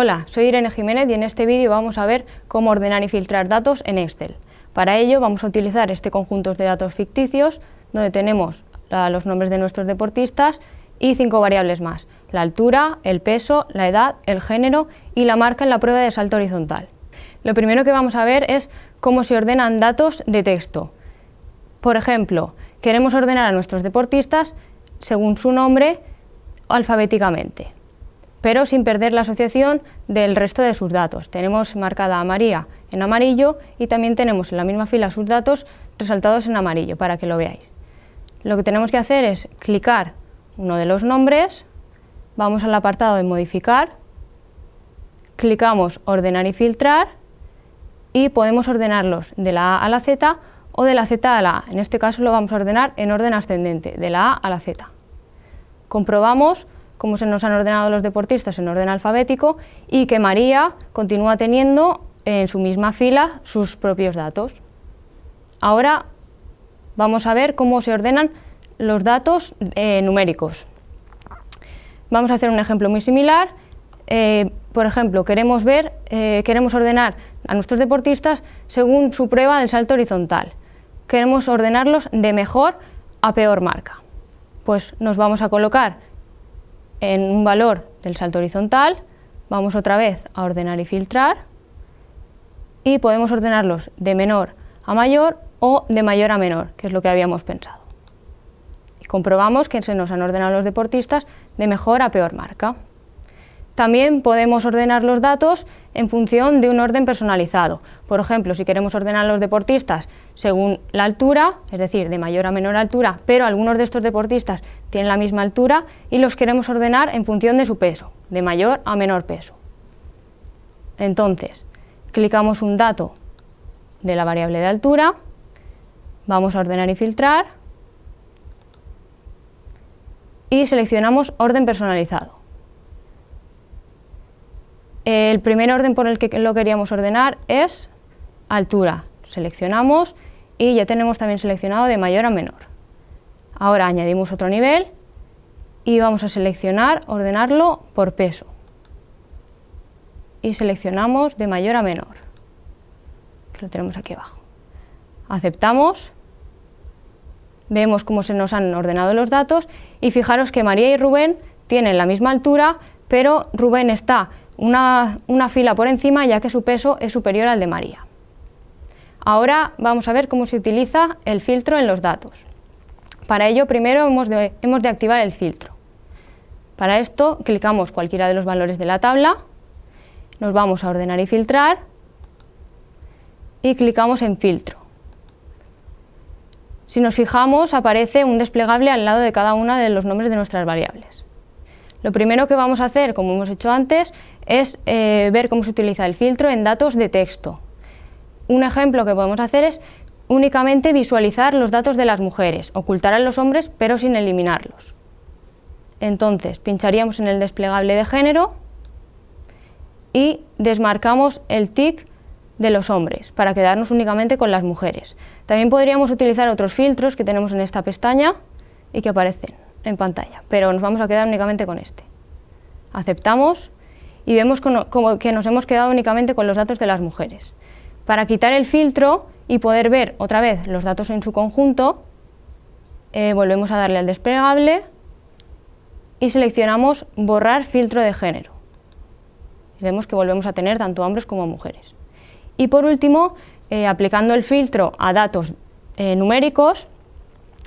Hola, soy Irene Jiménez y en este vídeo vamos a ver cómo ordenar y filtrar datos en Excel. Para ello vamos a utilizar este conjunto de datos ficticios donde tenemos los nombres de nuestros deportistas y cinco variables más, la altura, el peso, la edad, el género y la marca en la prueba de salto horizontal. Lo primero que vamos a ver es cómo se ordenan datos de texto. Por ejemplo, queremos ordenar a nuestros deportistas según su nombre alfabéticamente pero sin perder la asociación del resto de sus datos. Tenemos marcada a María en amarillo y también tenemos en la misma fila sus datos resaltados en amarillo para que lo veáis. Lo que tenemos que hacer es clicar uno de los nombres, vamos al apartado de modificar, clicamos ordenar y filtrar y podemos ordenarlos de la A a la Z o de la Z a la A. En este caso lo vamos a ordenar en orden ascendente, de la A a la Z. Comprobamos cómo se nos han ordenado los deportistas en orden alfabético, y que María continúa teniendo en su misma fila sus propios datos. Ahora vamos a ver cómo se ordenan los datos eh, numéricos. Vamos a hacer un ejemplo muy similar. Eh, por ejemplo, queremos ver, eh, queremos ordenar a nuestros deportistas según su prueba del salto horizontal. Queremos ordenarlos de mejor a peor marca. Pues nos vamos a colocar en un valor del salto horizontal, vamos otra vez a ordenar y filtrar y podemos ordenarlos de menor a mayor o de mayor a menor, que es lo que habíamos pensado. comprobamos que se nos han ordenado los deportistas de mejor a peor marca. También podemos ordenar los datos en función de un orden personalizado. Por ejemplo, si queremos ordenar los deportistas según la altura, es decir, de mayor a menor altura, pero algunos de estos deportistas tienen la misma altura y los queremos ordenar en función de su peso, de mayor a menor peso. Entonces, clicamos un dato de la variable de altura, vamos a ordenar y filtrar y seleccionamos orden personalizado. El primer orden por el que lo queríamos ordenar es altura. Seleccionamos y ya tenemos también seleccionado de mayor a menor. Ahora añadimos otro nivel y vamos a seleccionar, ordenarlo por peso. Y seleccionamos de mayor a menor, lo tenemos aquí abajo. Aceptamos, vemos cómo se nos han ordenado los datos y fijaros que María y Rubén tienen la misma altura, pero Rubén está una, fila por encima ya que su peso es superior al de María. Ahora vamos a ver cómo se utiliza el filtro en los datos. Para ello primero hemos de, hemos de activar el filtro. Para esto clicamos cualquiera de los valores de la tabla, nos vamos a ordenar y filtrar y clicamos en filtro. Si nos fijamos aparece un desplegable al lado de cada una de los nombres de nuestras variables. Lo primero que vamos a hacer, como hemos hecho antes, es eh, ver cómo se utiliza el filtro en datos de texto. Un ejemplo que podemos hacer es únicamente visualizar los datos de las mujeres, ocultar a los hombres pero sin eliminarlos. Entonces, pincharíamos en el desplegable de género y desmarcamos el tic de los hombres para quedarnos únicamente con las mujeres. También podríamos utilizar otros filtros que tenemos en esta pestaña y que aparecen en pantalla, pero nos vamos a quedar únicamente con este. Aceptamos y vemos que nos hemos quedado únicamente con los datos de las mujeres. Para quitar el filtro y poder ver otra vez los datos en su conjunto, eh, volvemos a darle al desplegable y seleccionamos borrar filtro de género. vemos que volvemos a tener tanto hombres como mujeres. Y por último, eh, aplicando el filtro a datos eh, numéricos,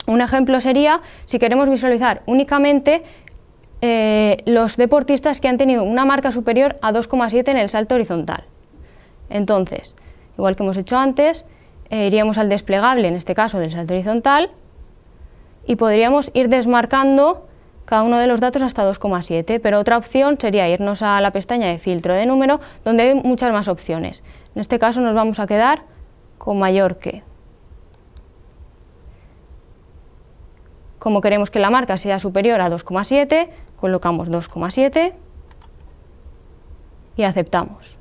un ejemplo sería si queremos visualizar únicamente eh, los deportistas que han tenido una marca superior a 2,7 en el salto horizontal. Entonces, igual que hemos hecho antes, eh, iríamos al desplegable, en este caso del salto horizontal, y podríamos ir desmarcando cada uno de los datos hasta 2,7, pero otra opción sería irnos a la pestaña de filtro de número, donde hay muchas más opciones. En este caso nos vamos a quedar con mayor que. Como queremos que la marca sea superior a 2,7, colocamos 2,7 y aceptamos.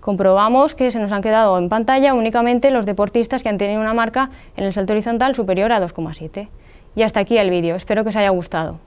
Comprobamos que se nos han quedado en pantalla únicamente los deportistas que han tenido una marca en el salto horizontal superior a 2,7. Y hasta aquí el vídeo, espero que os haya gustado.